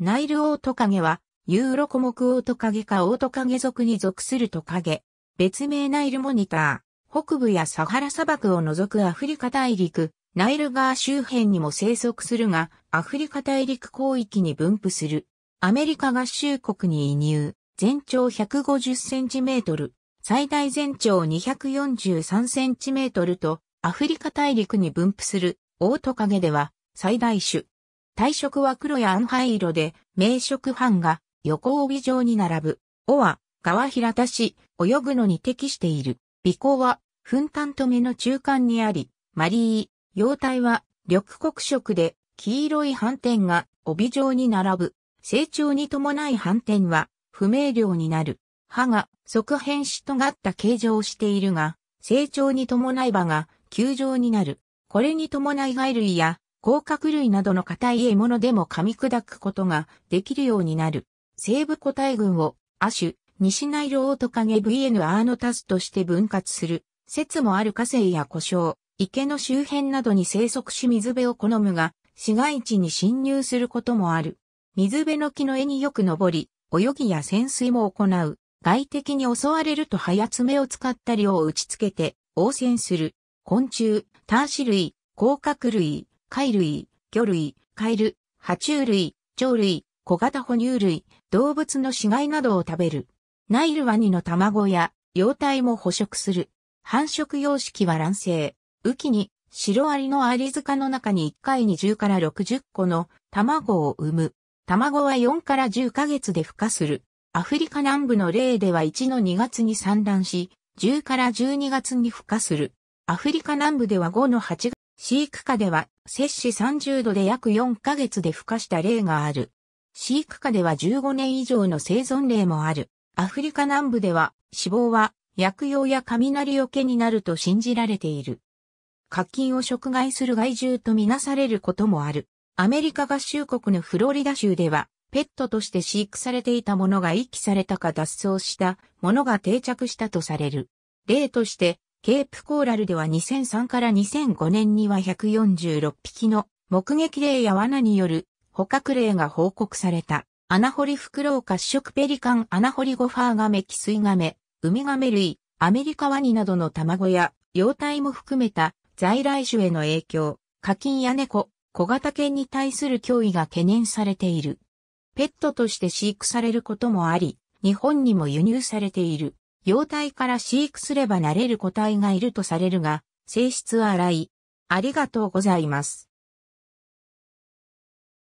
ナイルオオトカゲは、ユーロコモクオオトカゲかオオトカゲ族に属するトカゲ。別名ナイルモニター。北部やサハラ砂漠を除くアフリカ大陸、ナイル川周辺にも生息するが、アフリカ大陸広域に分布する。アメリカ合衆国に移入。全長150センチメートル。最大全長243センチメートルと、アフリカ大陸に分布するオオトカゲでは、最大種。体色は黒や暗灰色で、明色斑が横帯状に並ぶ。尾は川平田し、泳ぐのに適している。尾行は、粉炭と目の中間にあり、マリー、幼体は緑黒色で、黄色い斑点が帯状に並ぶ。成長に伴い斑点は不明瞭になる。歯が側辺し尖った形状をしているが、成長に伴い歯が球状になる。これに伴い貝類や甲殻類などの硬い獲物でも噛み砕くことができるようになる。西部個体群を、亜種、西ナイロオトカゲ VN アーノタスとして分割する。説もある火星や故障、池の周辺などに生息し水辺を好むが、市街地に侵入することもある。水辺の木の絵によく登り、泳ぎや潜水も行う。外敵に襲われると早爪を使ったりを打ちつけて応戦する。昆虫、ターシ類、甲殻類、貝類、魚類、カエル、爬虫類、鳥類、小型哺乳類、動物の死骸などを食べる。ナイルワニの卵や、幼体も捕食する。繁殖様式は卵生。雨季に、シロアリのアリ塚の中に1回に0から60個の卵を産む。卵は4から10ヶ月で孵化する。アフリカ南部の例では1の2月に産卵し、10から12月に孵化する。アフリカ南部では5の8月飼育下では、摂氏30度で約4ヶ月で孵化した例がある。飼育下では15年以上の生存例もある。アフリカ南部では、死亡は薬用や雷よけになると信じられている。課金を食害する害獣とみなされることもある。アメリカ合衆国のフロリダ州では、ペットとして飼育されていたものが遺棄されたか脱走したものが定着したとされる。例として、ケープコーラルでは2003から2005年には146匹の目撃例や罠による捕獲例が報告された。穴掘りフクロウ褐色ペリカン穴掘りゴファーガメキスイガメ、ウミガメ類、アメリカワニなどの卵や幼体も含めた在来種への影響、課金や猫、小型犬に対する脅威が懸念されている。ペットとして飼育されることもあり、日本にも輸入されている。幼体から飼育すれば慣れる個体がいるとされるが、性質は荒い。ありがとうございます。